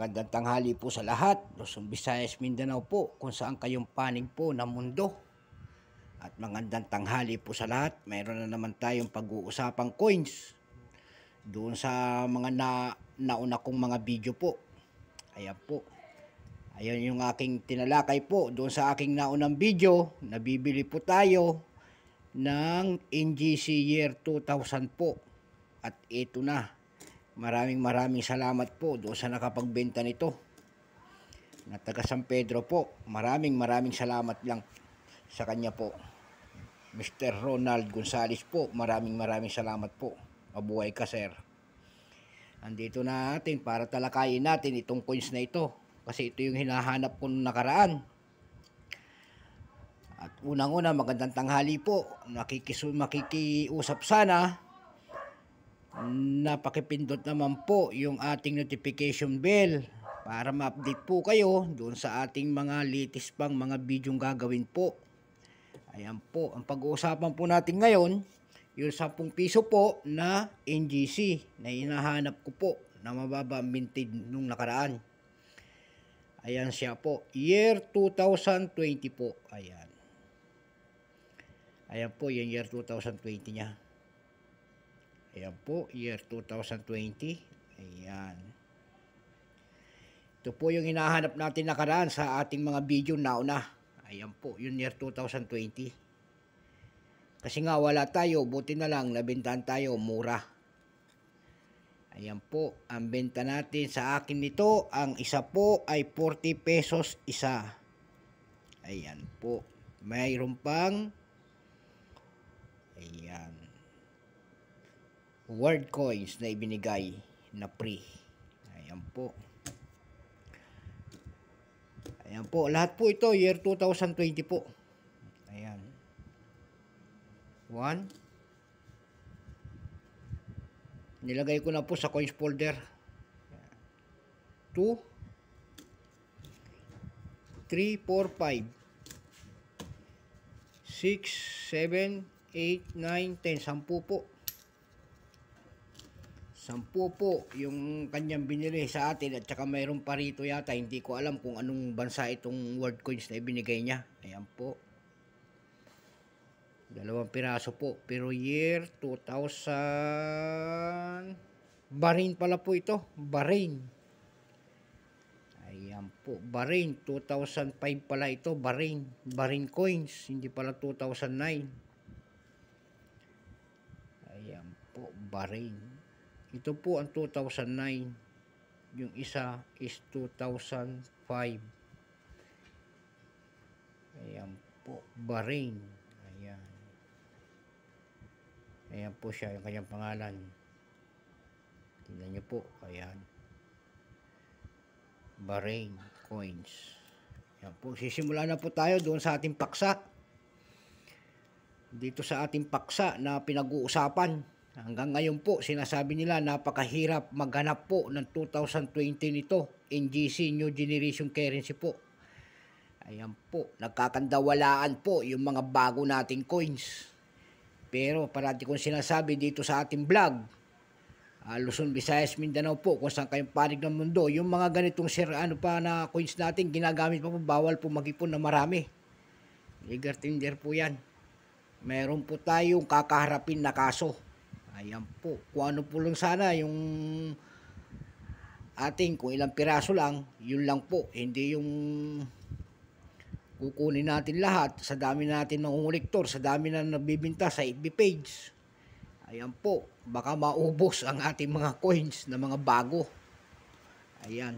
Magandang tanghali po sa lahat. Luzon, Visayas, Mindanao po kung saan kayong panig po na mundo. At magandang tanghali po sa lahat. Mayroon na naman tayong pag-uusapang coins doon sa mga na, nauna kong mga video po. Ayan po. Ayan yung aking tinalakay po doon sa aking naunang video. Nabibili po tayo ng NGC year 2000 po. At ito na Maraming maraming salamat po doon sa nakapagbenta nito. Na taga San Pedro po. Maraming maraming salamat lang sa kanya po. Mr. Ronald Gonzales po. Maraming maraming salamat po. Mabuhay ka sir. Andito na natin para talakayin natin itong coins na ito. Kasi ito yung hinahanap ko noong nakaraan. At unang-una magandang tanghali po. Makikis makikiusap sana napakipindot naman po yung ating notification bell para ma-update po kayo doon sa ating mga latest pang mga video gagawin po. Ayan po, ang pag-uusapan po natin ngayon, yung 10 piso po na NGC na hinahanap ko po na mababa minted nung nakaraan. Ayan siya po, year 2020 po. Ayan. Ayan po, yung year 2020 niya. Ayan po, year 2020. Ayan. Ito po yung hinahanap natin nakaraan sa ating mga video nauna. Ayan po, yung year 2020. Kasi nga wala tayo, buti na lang, nabintahan tayo, mura. Ayan po, ang benta natin sa akin nito, ang isa po ay 40 pesos isa. Ayan po. Mayroon pang world coins na ibinigay na free. Ayan po. Ayan po. Lahat po ito year 2020 po. Ayan. 1. Nilagay ko na po sa coins folder. 2. 3, 4, 5. 6, 7, 8, 9, 10. 10 po. Sampu po yung kanyang binili sa atin at saka mayroon pa rito yata. Hindi ko alam kung anong bansa itong world coins na ibinigay niya. Ayan po. Dalawang piraso po. Pero year 2000... Bahrain pala po ito. Bahrain. Ayan po. Bahrain. 2005 pala ito. Bahrain. Bahrain coins. Hindi pala 2009. Ayan po. Bahrain. Ito po ang 2009. Yung isa is 2005. Ayan po, Bahrain. Ayan. Ayan po siya, yung kanyang pangalan. Tingnan nyo po, ayan. Bahrain coins. Ayan po, sisimula na po tayo doon sa ating paksa. Dito sa ating paksa na pinag-uusapan Hanggang ngayon po, sinasabi nila napakahirap maghanap po ng 2020 nito, NGC, New Generation Currency po. Ayan po, nagkakandawalaan po yung mga bago nating coins. Pero parati kong sinasabi dito sa ating vlog, uh, Luzon, Visayas, Mindanao po, kung saan kayong panig ng mundo, yung mga ganitong sir, ano pa na coins natin, ginagamit pa po, bawal po magipon na marami. Ligar tender po yan. Meron po tayong kakaharapin na kaso Ayan po. Kung ano po lang sana yung ating kung ilang piraso lang, yun lang po. Hindi yung kukunin natin lahat sa dami natin ng kolektor, sa dami na nabibinta sa FB page. Ayan po, baka maubos ang ating mga coins na mga bago. Ayan.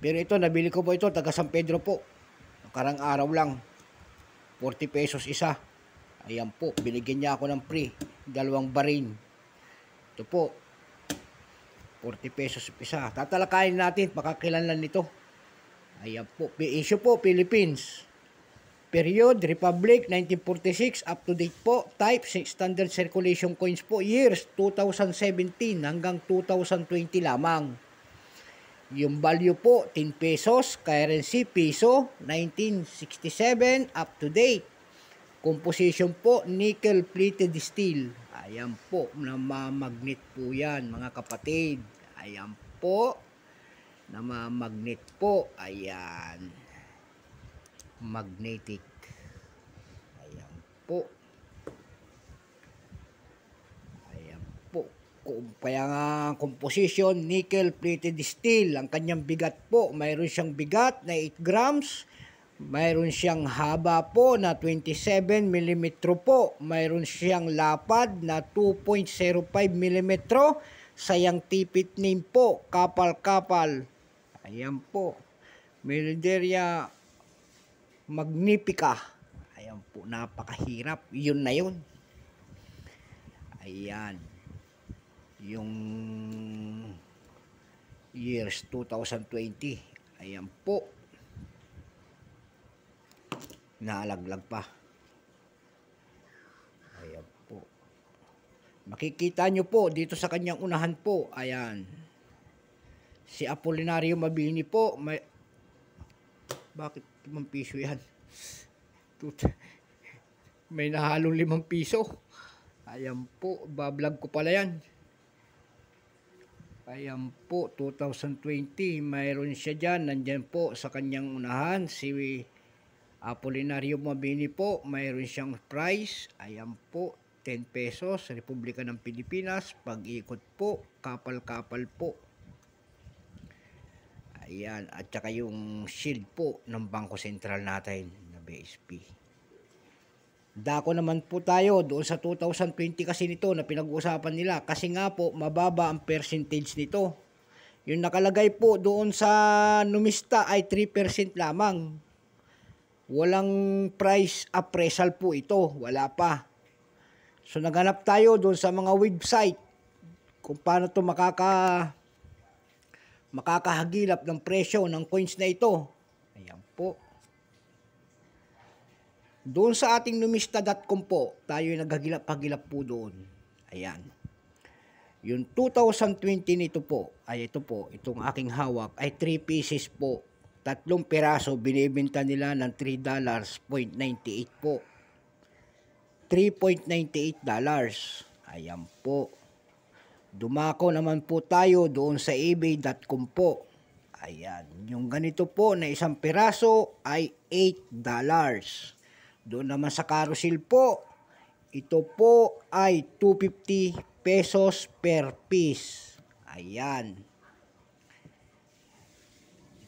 Pero ito, nabili ko po ito, taga San Pedro po. Karang araw lang. 40 pesos isa. Ayan po, binigyan niya ako ng free. Dalawang barin. Ito po. 40 pesos isa. Tatalakayin natin, pakakilanlan nito. Ayan po. Issue po, Philippines. Period, Republic, 1946, up to date po. Type, standard circulation coins po. Years, 2017 hanggang 2020 lamang. Yung value po, 10 pesos. Currency, peso, 1967, up to date. Composition po, nickel plated steel. Ayan po, namamagnet po yan mga kapatid. Ayan po, namamagnet po. Ayan, magnetic. Ayan po. Ayan po. Kaya nga composition, nickel plated steel. Ang kanyang bigat po, mayroon siyang bigat na 8 grams mayroon siyang haba po na 27 mm po. Mayroon siyang lapad na 2.05 mm. Sayang tipit name po, kapal-kapal. Ayan po. Milderia magnifica. Ayan po, napakahirap. Yun na yun. Ayan. Yung years 2020. Ayan po naalaglag pa ayan po makikita nyo po dito sa kanyang unahan po ayan si Apolinario Mabini po may bakit limang piso yan may nahalong limang piso ayan po bablog ko pala yan Ayan po, 2020, mayroon siya dyan. Nandyan po sa kanyang unahan, si Apolinario Mabini po, mayroon siyang price. Ayan po, 10 pesos, Republika ng Pilipinas. Pag-ikot po, kapal-kapal po. Ayan, at saka yung shield po ng Bangko Sentral natin na BSP. Dako naman po tayo doon sa 2020 kasi nito na pinag-uusapan nila kasi nga po mababa ang percentage nito. Yung nakalagay po doon sa numista ay 3% lamang Walang price appraisal po ito. Wala pa. So naghanap tayo doon sa mga website kung paano to makaka makakahagilap ng presyo ng coins na ito. Ayan po. Doon sa ating numista.com po, tayo naghagilap-hagilap po doon. Ayan. Yung 2020 nito po, ay ito po, itong aking hawak, ay 3 pieces po Tatlong piraso binibenta nila ng 3 dollars point 98 po. 3.98 dollars. Ayan po. Dumako naman po tayo doon sa ebay.com po. Ayan, yung ganito po na isang piraso ay 8 dollars. Doon naman sa carousel po, ito po ay 250 pesos per piece. Ayan.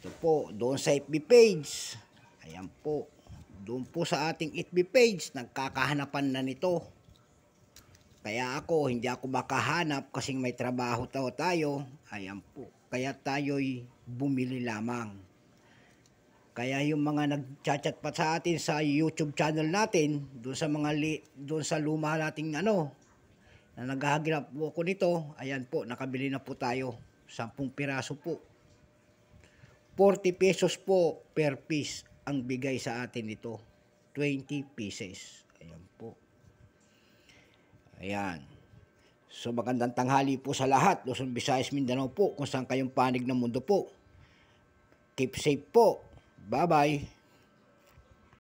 Ito po, doon sa FB page. Ayan po. Doon po sa ating FB page, nagkakahanapan na nito. Kaya ako, hindi ako makahanap kasi may trabaho tao tayo. Ayan po. Kaya tayo'y bumili lamang. Kaya yung mga nagchat-chat pa sa atin sa YouTube channel natin, doon sa mga li, doon sa luma nating ano, na naghahagilap po ako nito, ayan po, nakabili na po tayo. 10 piraso po. 40 pesos po per piece ang bigay sa atin nito. 20 pieces. Ayan po. Ayan. So magandang tanghali po sa lahat. Luzon, Visayas, Mindanao po. Kung saan kayong panig ng mundo po. Keep safe po. Bye-bye.